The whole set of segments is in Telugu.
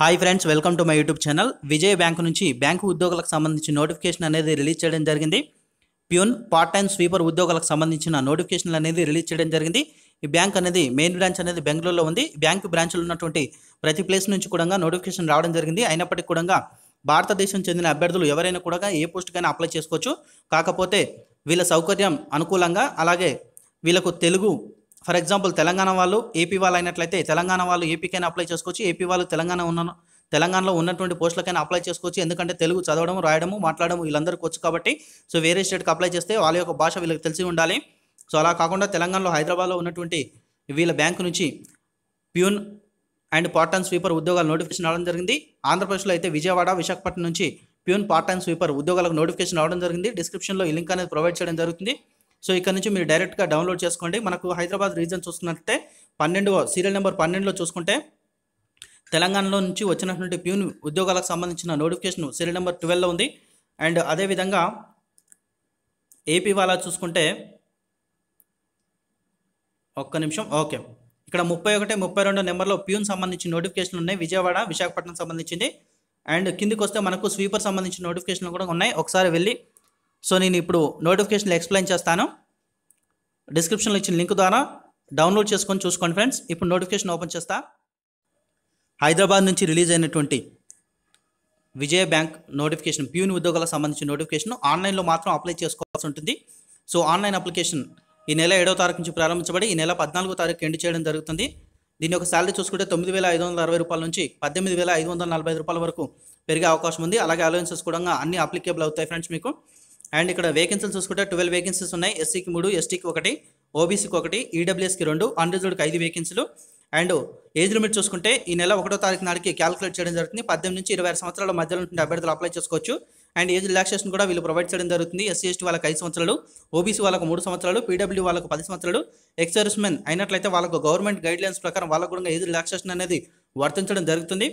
hi friends welcome to my YouTube channel Vijaya bank నుంచి బ్యాంకు ఉద్యోగులకు సంబంధించిన నోటిఫికేషన్ అనేది రిలీజ్ చేయడం జరిగింది ప్యూన్ పార్ట్ టైం స్వీపర్ ఉద్యోగాలకు సంబంధించిన నోటిఫికేషన్లు అనేది రిలీజ్ చేయడం జరిగింది ఈ బ్యాంక్ అనేది మెయిన్ బ్రాంచ్ అనేది బెంగళూరులో ఉంది బ్యాంకు బ్రాంచ్లు ఉన్నటువంటి ప్రతి ప్లేస్ నుంచి కూడా నోటిఫికేషన్ రావడం జరిగింది అయినప్పటికీ కూడా భారతదేశం చెందిన అభ్యర్థులు ఎవరైనా కూడా ఏ పోస్ట్కైనా అప్లై చేసుకోవచ్చు కాకపోతే వీళ్ళ సౌకర్యం అనుకూలంగా అలాగే వీళ్ళకు తెలుగు ఫర్ ఎగ్జాంపుల్ తెలంగాణ వాళ్ళు ఏపీ వాళ్ళు అయినట్లయితే తెలంగాణ వాళ్ళు ఏపీకైనా అప్లై చేసుకోవచ్చు ఏపీ వాళ్ళు తెలంగాణ ఉన్న తెలంగాణలో ఉన్నటువంటి పోస్టులకైనా అప్లై చేసుకోవచ్చు ఎందుకంటే తెలుగు చదవడం రాయడము మాట్లాడడం వీళ్ళందరికీ వచ్చు కాబట్టి సో వేరే స్టేట్కి అప్లై చేస్తే వాళ్ళ యొక్క భాష వీళ్ళకి తెలిసి ఉండాలి సో అలా కాకుండా తెలంగాణలో హైదరాబాద్లో ఉన్నటువంటి వీళ్ళ బ్యాంకు నుంచి peon and part time sweeper ఉద్యోగాలు నోటిఫికేషన్ రావడం జరిగింది ఆంధ్రప్రదేశ్లో అయితే విజయవాడ విశాఖపట్నం నుంచి ప్యూన్ పార్ట్ టైం స్వీపర్ ఉద్యోగాలకు నోటిఫికేషన్ రావడం జరిగింది డిస్క్రిప్షన్లో ఈ లింక్ అనేది ప్రొవైడ్ చేయడం జరుగుతుంది సో ఇక్కడ నుంచి మీరు డైరెక్ట్గా డౌన్లోడ్ చేసుకోండి మనకు హైదరాబాద్ రీజన్ చూసుకున్నట్టే పన్నెండు సీరియల్ నెంబర్ పన్నెండులో చూసుకుంటే తెలంగాణలో నుంచి వచ్చినటువంటి ప్యూన్ ఉద్యోగాలకు సంబంధించిన నోటిఫికేషన్ సీరియల్ నెంబర్ ట్వెల్వ్లో ఉంది అండ్ అదేవిధంగా ఏపీ వాళ్ళ చూసుకుంటే ఒక్క నిమిషం ఓకే ఇక్కడ ముప్పై ఒకటి ముప్పై రెండు నెంబర్లో ప్యూన్ సంబంధించిన నోటిఫికేషన్లు ఉన్నాయి విజయవాడ విశాఖపట్నం సంబంధించింది అండ్ కిందికి వస్తే మనకు స్వీపర్ సంబంధించిన నోటిఫికేషన్లు కూడా ఉన్నాయి ఒకసారి వెళ్ళి సో నేను ఇప్పుడు నోటిఫికేషన్లు ఎక్స్ప్లెయిన్ చేస్తాను డిస్క్రిప్షన్లో ఇచ్చిన లింక్ ద్వారా డౌన్లోడ్ చేసుకొని చూసుకోండి ఫ్రెండ్స్ ఇప్పుడు నోటిఫికేషన్ ఓపెన్ చేస్తా హైదరాబాద్ నుంచి రిలీజ్ అయినటువంటి విజయ బ్యాంక్ నోటిఫికేషన్ ప్యూని ఉద్యోగాలకు సంబంధించిన నోటిఫికేషన్ ఆన్లైన్లో మాత్రం అప్లై చేసుకోవాల్సి ఉంటుంది సో ఆన్లైన్ అప్లికేషన్ ఈ నెల ఏడవ తారీఖు నుంచి ప్రారంభించబడి ఈ నెల పద్నాలుగో తారీఖు ఎండ్ చేయడం జరుగుతుంది దీని యొక్క శాలరీ చూసుకుంటే తొమ్మిది వేల ఐదు వందల అరవై రూపాయల నుంచి పద్దెనిమిది వేల ఐదు వందల నలభై రూపాయల వరకు పెరిగే అవకాశం ఉంది అలాగే అలవెన్సెస్ కూడా అన్ని అప్లికేబుల్ అవుతాయి ఫ్రెండ్స్ మీకు అండ్ ఇక్కడ వేకెన్సీలు చూసుకుంటే ట్వెల్వ్ వేకెన్సీస్ ఉన్నాయి ఎస్సీకి మూడు ఎస్టీకి ఒకటి ఓబీసీకి ఒకటి ఈడబ్ల్యూఎస్కి e రెండు అన్రిజర్వ్డ్కి ఐదు వేకెన్సీలు అండ్ ఏజ్ లిమిట్ చూసుకుంటే ఈ నెల ఒకటో తారీఖు నాటికి క్యాల్కులేట్ చేయడం జరుగుతుంది పద్దెనిమిది నుంచి ఇరవై సంవత్సరాల మధ్యలో నుండి అభ్యర్థులు అప్లై చేసుకోవచ్చు అండ్ ఏజ్ రిలాక్సేషన్ కూడా వీళ్ళు ప్రొవైడ్ చేయడం జరుగుతుంది ఎస్సీ ఎస్టీ వాళ్ళకి ఐదు సంవత్సరాలు ఓబీసీ వాళ్ళకు మూడు సంవత్సరాలు పీడబ్ల్యూ వాళ్ళకు పది సంవత్సరాలు ఎక్సర్స్మెన్ అయినట్లయితే వాళ్ళకు గవర్నమెంట్ గైడ్లైన్స్ ప్రకారం వాళ్ళకు కూడా ఏజ్ రిలాక్సేషన్ అనేది వర్తించడం జరుగుతుంది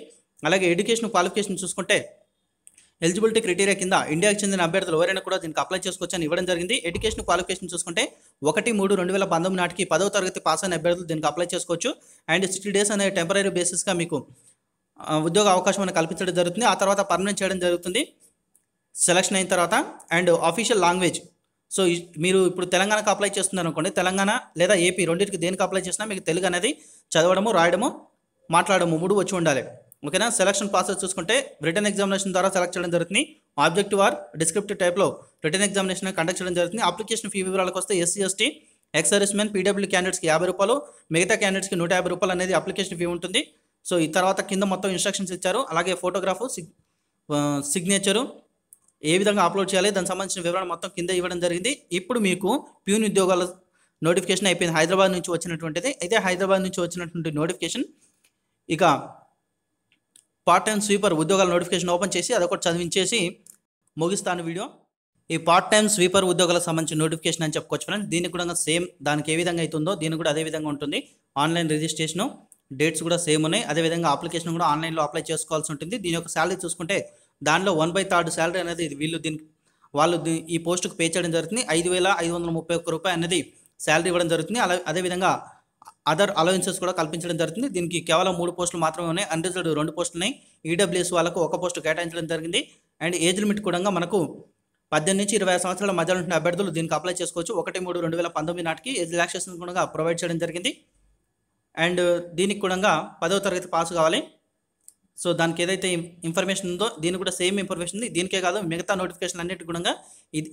అలాగే ఎడ్యుకేషన్ క్వాలిఫికేషన్ చూసుకుంటే ఎలిజిబిలిటీ క్రైటీరియా కింద ఇండియాకి చెందిన అభ్యర్థులు ఎవరైనా కూడా దీనికి అప్లై అని ఇవ్వడం జరిగింది ఎడ్యుకేషన్ క్వాలిఫికేషన్ చూసుకుంటే ఒకటి మూడు రెండు వేల పంతొమ్మిది నాటికి పదవ తరగతి పాస్ అయిన అభ్యర్థులు దీనికి అప్లై చేసుకోవచ్చు అండ్ సిక్స్టీ డేస్ అనే టెంపరీ బేసిస్గా మీకు ఉద్యోగ అవకాశం అనేది కల్పించడం జరుగుతుంది ఆ తర్వాత పర్మనెంట్ చేయడం జరుగుతుంది సెలక్షన్ అయిన తర్వాత అండ్ ఆఫీషియల్ లాంగ్వేజ్ సో మీరు ఇప్పుడు తెలంగాణకు అప్లై చేస్తున్నారు అనుకోండి తెలంగాణ లేదా ఏపీ రెండింటికి దేనికి అప్లై చేసినా మీకు తెలుగు అనేది చదవడము రాయడము మాట్లాడము మూడు వచ్చి ఉండాలి ఓకేనా సెలక్షన్ ప్రాసెస్ చూసుకుంటే రిటర్న్ ఎగ్జామినేషన్ ద్వారా సెలెక్ట్ చేయడం జరుగుతుంది ఆబ్జెక్టివ్ ఆర్ డిస్క్రిప్టివ్ టైప్లో రిటర్న్ ఎగ్జామినేషన్ కండక్ట్ చేయడం జరుగుతుంది అప్లికేషన్ ఫీ వివరాలకు వస్తే ఎస్సీ ఎస్టీ ఎక్స్ పీడబ్ల్యూ క్యాండిడేట్స్కి యాభై రూపాయలు మిగతా క్యాండిడేట్స్కి నూట యాభై రూపాయలు అనేది అప్లికేషన్ ఫీ ఉంటుంది సో ఈ తర్వాత కింద మొత్తం ఇన్స్ట్రక్షన్స్ ఇచ్చారు అలాగే ఫోటోగ్రాఫ్ సిగ్ సిగ్నేచరు ఏ విధంగా అప్లోడ్ చేయాలి దానికి సంబంధించిన వివరణ మొత్తం కింద ఇవ్వడం జరిగింది ఇప్పుడు మీకు ప్యూన్ ఉద్యోగాల నోటిఫికేషన్ అయిపోయింది హైదరాబాద్ నుంచి వచ్చినటువంటిది అయితే హైదరాబాద్ నుంచి వచ్చినటువంటి నోటిఫికేషన్ ఇక పార్ట్ టైం స్వీపర్ ఉద్యోగాల నోటిఫికేషన్ ఓపెన్ చేసి అదొకటి చదివించేసి ముగిస్తాను వీడియో ఈ పార్ట్ టైం స్వీపర్ ఉద్యోగాలకు సంబంధించిన నోటిఫికేషన్ అని చెప్పుకోవచ్చు ఫ్రెండ్స్ దీనికి కూడా సేమ్ దానికి ఏ విధంగా అవుతుందో దీనికి కూడా అదే విధంగా ఉంటుంది ఆన్లైన్ రిజిస్ట్రేషను డేట్స్ కూడా సేమ్ ఉన్నాయి అదేవిధంగా అప్లికేషన్ కూడా ఆన్లైన్లో అప్లై చేసుకోవాల్సి ఉంటుంది దీని యొక్క శాలరీ చూసుకుంటే దానిలో వన్ బై థర్డ్ శాలరీ అనేది వీళ్ళు దీనికి వాళ్ళు ఈ పోస్టుకు పే చేయడం జరుగుతుంది ఐదు వేల ఐదు వందల ముప్పై ఒక్క రూపాయి అనేది శాలరీ ఇవ్వడం జరుగుతుంది అలా అదేవిధంగా అదర్ అలవెన్సెస్ కూడా కల్పించడం జరుగుతుంది దీనికి కేవలం మూడు పోస్టులు మాత్రమే ఉన్నాయి అన్రిజర్వ్డ్ రెండు పోస్టులు ఉన్నాయి ఈడబ్ల్యూఎస్ వాళ్ళకు ఒక పోస్టు కేటాయించడం జరిగింది అండ్ ఏజ్ లిమిట్ కూడా మనకు పద్దెనిమిది నుంచి ఇరవై సంవత్సరాల మధ్యలో ఉంటున్న అభ్యర్థులు దీనికి అప్లై చేసుకోవచ్చు ఒకటి మూడు రెండు వేల పంతొమ్మిది నాటికి రిలాక్సేషన్ కూడా ప్రొవైడ్ చేయడం జరిగింది అండ్ దీనికి కూడా పదవ తరగతి పాస్ కావాలి సో దానికి ఏదైతే ఇన్ఫర్మేషన్ ఉందో దీనికి కూడా సేమ్ ఇన్ఫర్మేషన్ ఉంది దీనికే కాదు మిగతా నోటిఫికేషన్ అన్నిటి కూడా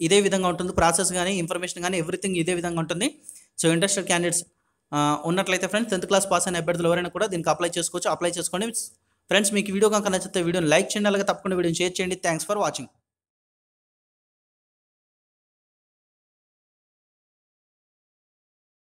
ఇదే విధంగా ఉంటుంది ప్రాసెస్ కానీ ఇన్ఫర్మేషన్ కానీ ఎవ్రీథింగ్ ఇదే విధంగా ఉంటుంది సో ఇంట్రెస్టెడ్ క్యాండిడేట్స్ ఉన్నట్లయితే ఫ్రెండ్స్ టెన్త్ క్లాస్ పాస్ అయిన అభ్యర్థులు ఎవరైనా కూడా దీనికి అప్లై చేసుకోవచ్చు అప్లై చేసుకోండి ఫ్రెండ్స్ మీకు వీడియో కనుక నచ్చితే వీడియోని లైక్ చేయండి అలాగే తప్పకుండా వీడియోని షేర్ చేయండి థ్యాంక్స్ ఫర్ వాచింగ్